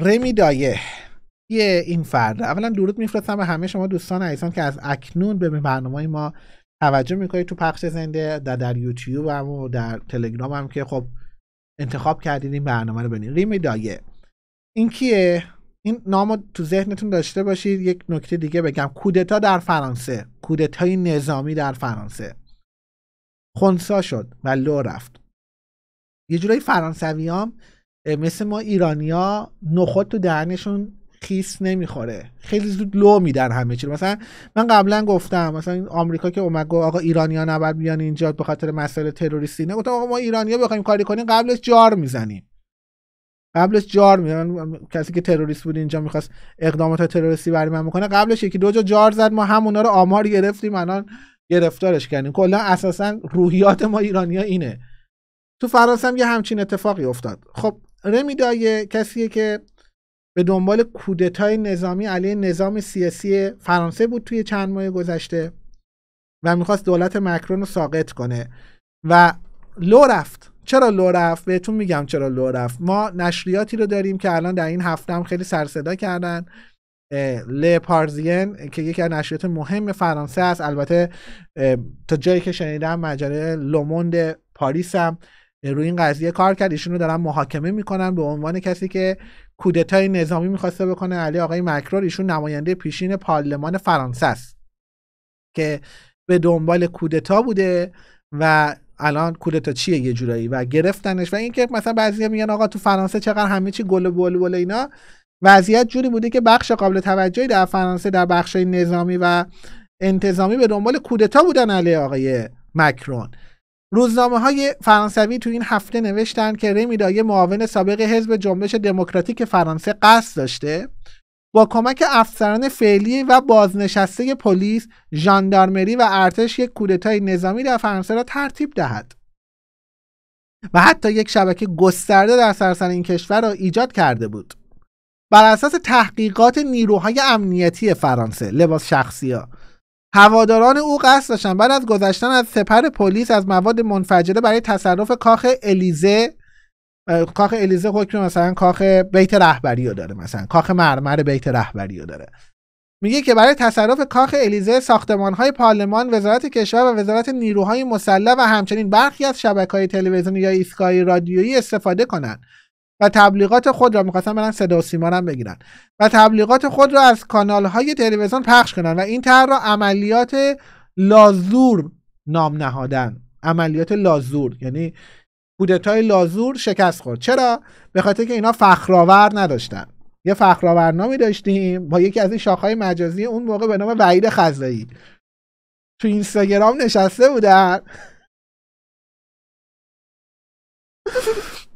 رمی دایه یه این فرد اولا درود میفرستم به همه شما دوستان عزیزان که از اکنون به برنامه ما توجه میکنید تو پخش زنده در, در یوتیوب هم و در تلگرام هم که خب انتخاب کردید این برنامه رو ببینید ریمی دایه این کیه این نامو تو ذهنتون داشته باشید یک نکته دیگه بگم کودتا در فرانسه کودتای نظامی در فرانسه خونسا شد و لو رفت یه جورایی فرانسویام مثل ما ایرانیا نخود تو دهنشون خیس نمیخوره خیلی زود لو میدن همه چی مثلا من قبلا گفتم مثلا این آمریکا که اومد گفت آقا ایرانیا نباید بیان اینجا به خاطر مسئله تروریستی نه گفتم آقا ما ایرانیا بخوایم کاری کنیم قبلش جار میزنیم قبلش جار میان کسی که تروریست بود اینجا میخواست اقدامات تروریستی برای من میکنه قبلش یکی دو جا جار زد ما همونا رو آمار گرفتیم الان گرفتارش کردیم کلا اساسا روحیات ما ایرانیا اینه تو فرانسه هم یه همچین اتفاقی افتاد خب رمیدای آره کسیه که به دنبال کودتای نظامی علیه نظام سیاسی فرانسه بود توی چند ماه گذشته و میخواست دولت مکرون رو ساقط کنه و لو رفت چرا لو رفت بهتون میگم چرا لو رفت ما نشریاتی رو داریم که الان در این هفته هم خیلی سرصدا کردن ل پارزین که یکی از نشریات مهم فرانسه است البته تا جایی که شنیدم مجله لوموند پاریس هم روی این قضیه کار کرد ایشون رو دارن محاکمه میکنن به عنوان کسی که کودتای نظامی میخواسته بکنه علی آقای مکرور ایشون نماینده پیشین پارلمان فرانسه است که به دنبال کودتا بوده و الان کودتا چیه یه جورایی و گرفتنش و اینکه مثلا بعضیا میگن آقا تو فرانسه چقدر همه چی گل و اینا وضعیت جوری بوده که بخش قابل توجهی در فرانسه در بخش نظامی و انتظامی به دنبال کودتا بودن علی آقای مکرون روزنامه های فرانسوی تو این هفته نوشتن که رمیدایه معاون سابق حزب جنبش دموکراتیک فرانسه قصد داشته با کمک افسران فعلی و بازنشسته پلیس، ژاندارمری و ارتش یک کودتای نظامی در فرانسه را ترتیب دهد و حتی یک شبکه گسترده در سراسر این کشور را ایجاد کرده بود بر اساس تحقیقات نیروهای امنیتی فرانسه لباس شخصی ها هواداران او قصد داشتن بعد از گذشتن از سپر پلیس از مواد منفجره برای تصرف کاخ الیزه کاخ الیزه حکم مثلا کاخ بیت رهبری رو داره مثلا کاخ مرمر بیت رهبری رو داره میگه که برای تصرف کاخ الیزه ساختمان های پارلمان وزارت کشور و وزارت نیروهای مسلح و همچنین برخی از شبکه های تلویزیونی یا ایسکای رادیویی استفاده کنند و تبلیغات خود را میخواستن برن صدا و سیما هم بگیرن و تبلیغات خود را از کانال های تلویزیون پخش کنن و این طرح را عملیات لازور نام نهادن عملیات لازور یعنی کودتای لازور شکست خورد چرا به خاطر که اینا فخرآور نداشتن یه فخرآورنامی داشتیم با یکی از این شاخهای مجازی اون موقع به نام وعید خزایی تو اینستاگرام نشسته بودن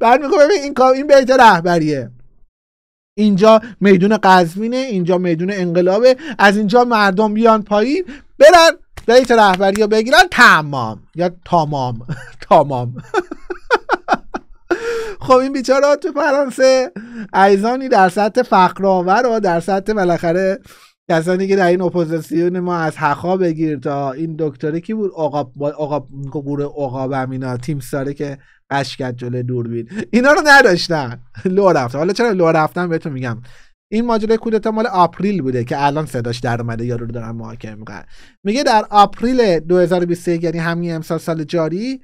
برمیگو ببین این کار این بیت رهبریه اینجا میدون قزوینه اینجا میدون انقلابه از اینجا مردم بیان پایین برن بیت رهبری رو بگیرن تمام یا تمام تمام خب این بیچاره تو فرانسه ایزانی در سطح فقرآور و در سطح بالاخره کسانی که در این اپوزیسیون ما از حقا بگیر تا این دکتره کی بود آقا آقا گروه آقا, تیم ساره که اشک جلوی دوربین اینا رو نداشتن لو رفتن حالا چرا لو رفتن بهتون میگم این ماجرای کودتا مال آپریل بوده که الان صداش در اومده یارو رو دارن محاکمه میکنن میگه در آپریل 2021 یعنی همین امسال سال جاری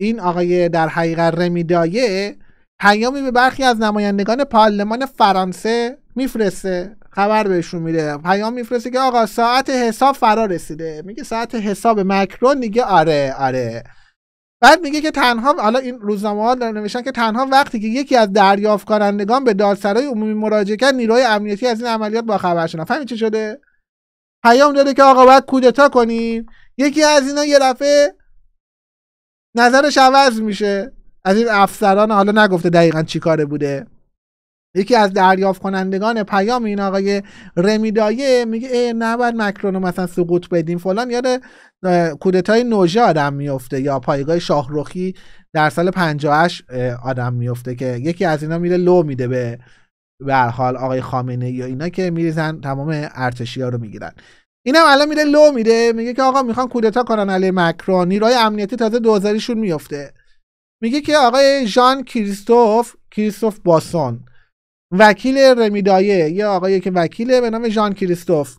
این آقای در حقیقت رمیدایه پیامی به برخی از نمایندگان پارلمان فرانسه میفرسته خبر بهشون میده پیام میفرسته که آقا ساعت حساب فرا رسیده میگه ساعت حساب مکرون دیگه آره آره بعد میگه که تنها حالا این روزنامه ها نوشتن که تنها وقتی که یکی از دریافت کنندگان به دادسرای عمومی مراجعه کرد نیروی امنیتی از این عملیات باخبر شدن فهمید چه شده پیام داده که آقا باید کودتا کنیم یکی از اینا یه رفعه نظرش عوض میشه از این افسران حالا نگفته دقیقا چی کاره بوده یکی از دریافت کنندگان پیام این آقای رمیدایه میگه ای نباید مکرون رو مثلا سقوط بدیم فلان یاد کودتای نوژه آدم میفته یا پایگاه شاهروخی در سال 58 آدم میفته که یکی از اینا میره لو میده به به حال آقای خامنه یا اینا که میریزن تمام ارتشی ها رو میگیرن اینم الان میره لو میده میگه که آقا میخوان کودتا کنن علی مکرون نیروهای امنیتی تازه دوزاریشون میفته میگه که آقای ژان کریستوف کریستوف باسون وکیل رمیدایه یا آقایی که وکیله به نام ژان کریستوف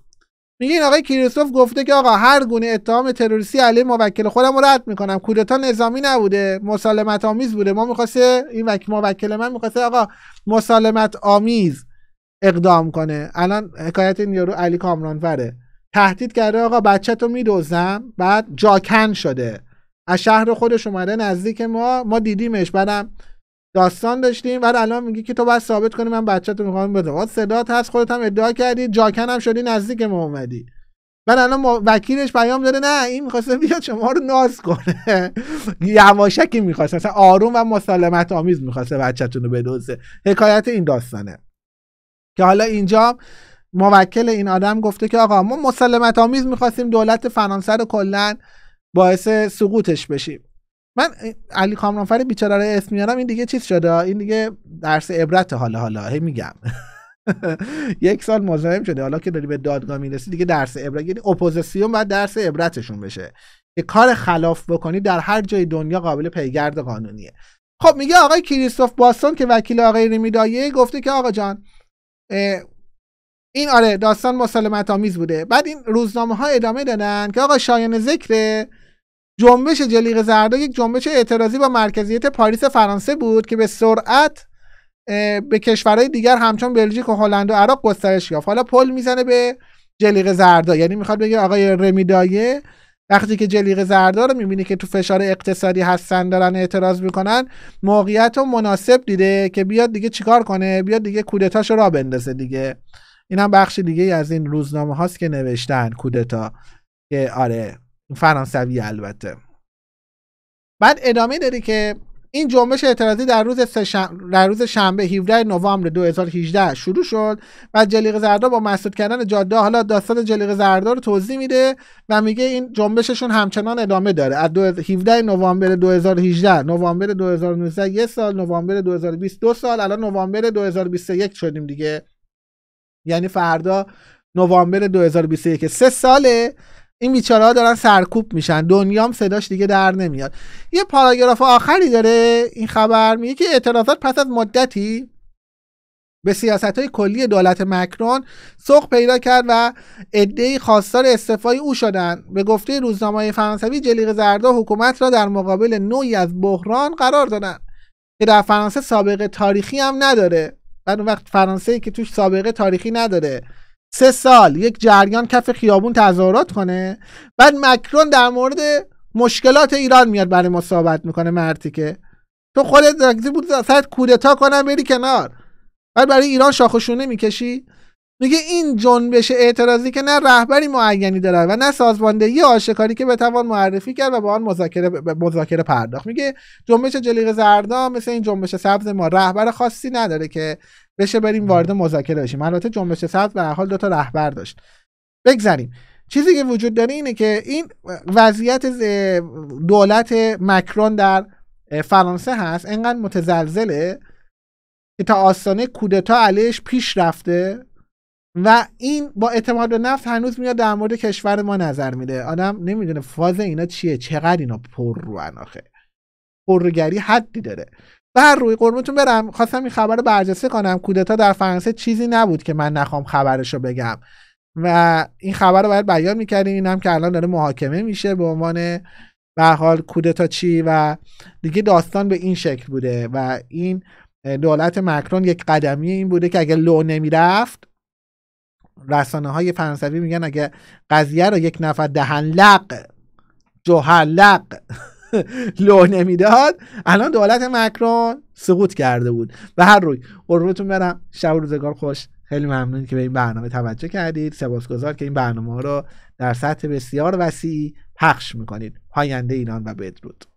میگه این آقای کریستوف گفته که آقا هر گونه اتهام تروریستی علی موکل خودم رد میکنم کودتا نظامی نبوده مسالمت آمیز بوده ما میخواسته این وکیل موکل من میخواسته آقا مسالمت آمیز اقدام کنه الان حکایت این یارو علی فره تهدید کرده آقا بچه تو میدوزم بعد جاکن شده از شهر خودش اومده نزدیک ما ما دیدیمش بعدم داستان داشتیم بعد الان میگی که تو باید ثابت کنی من بچه تو میخوام بده. ما صدات هست خودت هم ادعا کردی جاکن هم شدی نزدیک ما اومدی بعد الان وکیلش پیام داده نه این میخواسته بیاد شما رو ناز کنه یواشکی میخواسته اصلا آروم و مسلمت آمیز میخواسته بچهتون رو بدوزه حکایت این داستانه که حالا اینجا موکل این آدم گفته که آقا ما مسلمت آمیز میخواستیم دولت فرانسه رو باعث سقوطش بشیم من علی کامرانفر بیچاره رو اسم میارم این دیگه چیز شده این دیگه درس عبرت حالا حالا هی میگم یک سال مزاحم شده حالا که داری به دادگاه میرسی دیگه درس عبرت یعنی اپوزیسیون بعد درس عبرتشون بشه که کار خلاف بکنی در هر جای دنیا قابل پیگرد قانونیه خب میگه آقای کریستوف باستون که وکیل آقای ریمیدایه گفته که آقا جان این آره داستان مسالمت آمیز بوده بعد این روزنامه ها ادامه دادن که آقا شایان ذکر جنبش جلیق زرد یک جنبش اعتراضی با مرکزیت پاریس فرانسه بود که به سرعت به کشورهای دیگر همچون بلژیک و هلند و عراق گسترش یافت حالا پل میزنه به جلیق زردا یعنی میخواد بگه آقای رمیدایه وقتی که جلیق زردا رو میبینه که تو فشار اقتصادی هستن دارن اعتراض میکنن موقعیت رو مناسب دیده که بیاد دیگه چیکار کنه بیاد دیگه کودتاش را بندازه دیگه این هم بخش دیگه از این روزنامه هاست که نوشتن کودتا که آره فرانسوی البته بعد ادامه داری که این جنبش اعتراضی در روز, در روز شنبه 17 نوامبر 2018 شروع شد و جلیقه زردا با مسدود کردن جاده حالا داستان جلیق زردا رو توضیح میده و میگه این جنبششون همچنان ادامه داره از 17 نوامبر 2018 نوامبر 2019 یک سال نوامبر 2020 دو سال الان نوامبر 2021 شدیم دیگه یعنی فردا نوامبر 2021 سه ساله این بیچاره ها دارن سرکوب میشن دنیام صداش دیگه در نمیاد یه پاراگراف آخری داره این خبر میگه که اعتراضات پس از مدتی به سیاست های کلی دولت مکرون سوق پیدا کرد و عدهای خواستار استعفای او شدند به گفته روزنامه فرانسوی جلیق زردا حکومت را در مقابل نوعی از بحران قرار دادن که در فرانسه سابقه تاریخی هم نداره بعد اون وقت فرانسه که توش سابقه تاریخی نداره سه سال یک جریان کف خیابون تظاهرات کنه بعد مکرون در مورد مشکلات ایران میاد برای ما صحبت میکنه مرتی که تو خودت بود سرت کودتا کنن بری کنار بعد برای ایران شاخشونه میکشی میگه این جنبش اعتراضی که نه رهبری معینی داره و نه سازماندهی آشکاری که بتوان معرفی کرد و با آن مذاکره مذاکره پرداخت میگه جنبش جلیقه زردا مثل این جنبش سبز ما رهبر خاصی نداره که بشه بریم وارد مذاکره بشیم البته جنبش سبز به حال دو تا رهبر داشت بگذریم چیزی که وجود داره اینه که این وضعیت دولت مکرون در فرانسه هست انقدر متزلزله که تا آستانه کودتا علیش پیش رفته و این با اعتماد به نفس هنوز میاد در مورد کشور ما نظر میده آدم نمیدونه فاز اینا چیه چقدر اینا پر رو پرگری حدی داره بر روی قرمتون برم خواستم این خبر برجسته کنم کودتا در فرانسه چیزی نبود که من نخوام خبرش رو بگم و این خبر رو باید بیان میکردیم این هم که الان داره محاکمه میشه به عنوان به حال کودتا چی و دیگه داستان به این شکل بوده و این دولت مکرون یک قدمی این بوده که اگه لو نمیرفت رسانه های فرانسوی میگن اگه قضیه رو یک نفر جوهر لق لو نمیداد الان دولت مکرون سقوط کرده بود به هر روی قربتون برم شب روزگار خوش خیلی ممنون که به این برنامه توجه کردید سپاسگزار که این برنامه رو در سطح بسیار وسیعی پخش میکنید پاینده ایران و بدرود